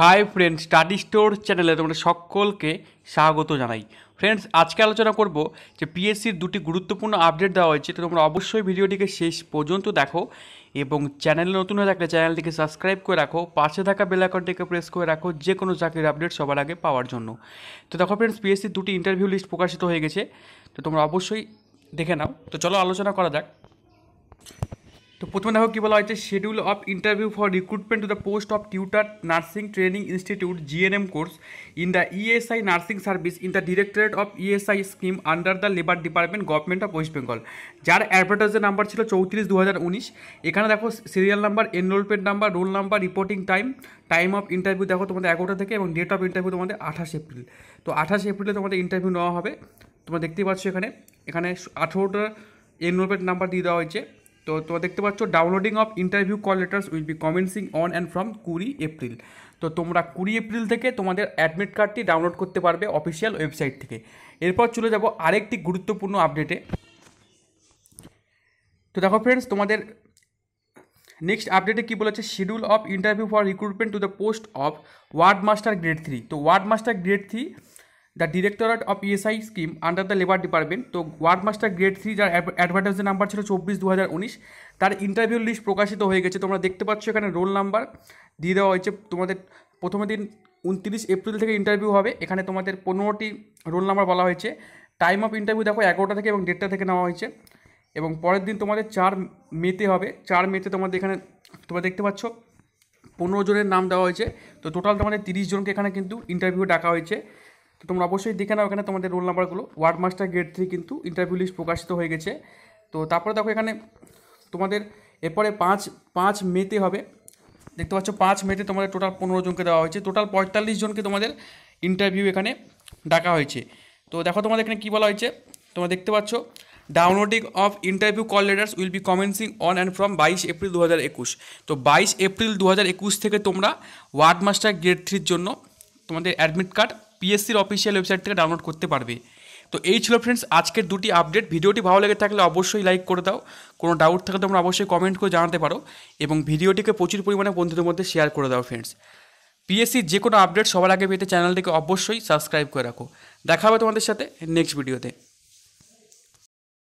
hi friends study store চ্যানেলে তোমাদের সকলকে স্বাগত জানাই ফ্রেন্ডস আজকে আলোচনা করব যে পিএসসির দুটি গুরুত্বপূর্ণ আপডেট দেওয়া হয়েছে তো তোমরা অবশ্যই ভিডিওটিকে শেষ পর্যন্ত দেখো এবং চ্যানেলে নতুন হয়ে থাকলে চ্যানেলটিকে সাবস্ক্রাইব করে রাখো পাশে থাকা বেলাকনটিকে প্রেস করে রাখো যে কোনো চাকরির আপডেট সবার আগে পাওয়ার জন্য তো দেখো ফ্রেন্ডস পিএসসির দুটি ইন্টারভিউ লিস্ট প্রকাশিত হয়ে গেছে তো তোমরা অবশ্যই দেখে নাও তো চলো আলোচনা করা যাক তো প্রথমে দেখো কী বলা হয়েছে schedule of interview for recruitment to the post of tutor nursing training institute GNM course in the ESI nursing service in the directorate of ESI scheme under the labour department government of West Bengal যার অ্যাডভার্টাইজের number ছিল চৌত্রিশ দু এখানে দেখো serial number enrolment number roll number reporting time time of interview দেখো তোমাদের এগারোটা থেকে এবং ডেট অফ ইন্টারভিউ তোমাদের আঠাশ এপ্রিল তো আঠাশ এপ্রিলে তোমাদের ইন্টারভিউ নেওয়া হবে তোমরা দেখতেই পাচ্ছ এখানে এখানে আঠেরোটা এনরোলমেন্ট নাম্বার দিয়ে দেওয়া হয়েছে তো তো দেখতে পাচ্ছ downloading of interview call letters will be commencing on and from কুড়ি এপ্রিল তো তোমরা কুড়ি এপ্রিল থেকে তোমাদের অ্যাডমিট কার্ডটি ডাউনলোড করতে পারবে অফিসিয়াল ওয়েবসাইট থেকে এরপর চলে যাব আরেকটি গুরুত্বপূর্ণ আপডেটে তো দেখো ফ্রেন্ডস তোমাদের নেক্সট আপডেটে কী বলেছে schedule of interview for recruitment to the post of ward master grade three তো ward master grade three the directorate of ESI scheme under the labour department তো ওয়ার্ড মাস্টার গ্রেড থ্রি যার অ্যাডভার্টাইজের number ছিল চব্বিশ দু হাজার উনিশ তার ইন্টারভিউ লিস্ট প্রকাশিত হয়ে গেছে তোমরা দেখতে পাচ্ছ এখানে রোল নাম্বার দিয়ে দেওয়া হয়েছে তোমাদের প্রথমে দিন উনত্রিশ এপ্রিল থেকে ইন্টারভিউ হবে এখানে তোমাদের পনেরোটি রোল নাম্বার বলা হয়েছে টাইম অফ ইন্টারভিউ দেখো এগারোটা থেকে এবং দেড়টা থেকে নেওয়া হয়েছে এবং পরের দিন তোমাদের চার মেতে হবে চার মেতে তোমাদের এখানে তোমরা দেখতে পাচ্ছ পনেরো জনের নাম দেওয়া হয়েছে তো টোটাল তোমাদের তিরিশ জনকে এখানে কিন্তু ইন্টারভিউ ডাকা হয়েছে তো তোমরা অবশ্যই দেখে নাও এখানে তোমাদের রোল নাম্বারগুলো ওয়ার্ড মাস্টার গ্রেড থ্রি কিন্তু ইন্টারভিউ লিস্ট প্রকাশিত হয়ে গেছে তো তারপরে দেখো এখানে তোমাদের এরপরে পাঁচ পাঁচ মেতে হবে দেখতে পাচ্ছ পাঁচ মেতে তোমাদের টোটাল পনেরো জনকে দেওয়া হয়েছে টোটাল পঁয়তাল্লিশ জনকে তোমাদের ইন্টারভিউ এখানে ডাকা হয়েছে তো দেখো তোমাদের এখানে কী বলা হয়েছে তোমরা দেখতে পাচ্ছ downloading of interview call letters will be commencing on and from বাইশ এপ্রিল দু একুশ তো বাইশ এপ্রিল দু একুশ থেকে তোমরা ওয়ার্ড মাস্টার গ্রেড থ্রির জন্য তোমাদের অ্যাডমিট কার্ড পিএসসির অফিসিয়াল ওয়েবসাইট থেকে ডাউনলোড করতে পারবে তো এই ছিল ফ্রেন্ডস আজকের দুটি আপডেট ভিডিওটি ভালো লেগে থাকলে অবশ্যই লাইক করে দাও কোনো ডাউট থাকলে তোমরা অবশ্যই কমেন্ট করে জানাতে পারো এবং ভিডিওটিকে প্রচুর পরিমাণে বন্ধুদের মধ্যে শেয়ার করে দাও ফ্রেন্ডস পিএসসির যে কোনো আপডেট সবার আগে পেতে চ্যানেলটিকে অবশ্যই সাবস্ক্রাইব করে রাখো দেখা হবে তোমাদের সাথে নেক্সট ভিডিওতে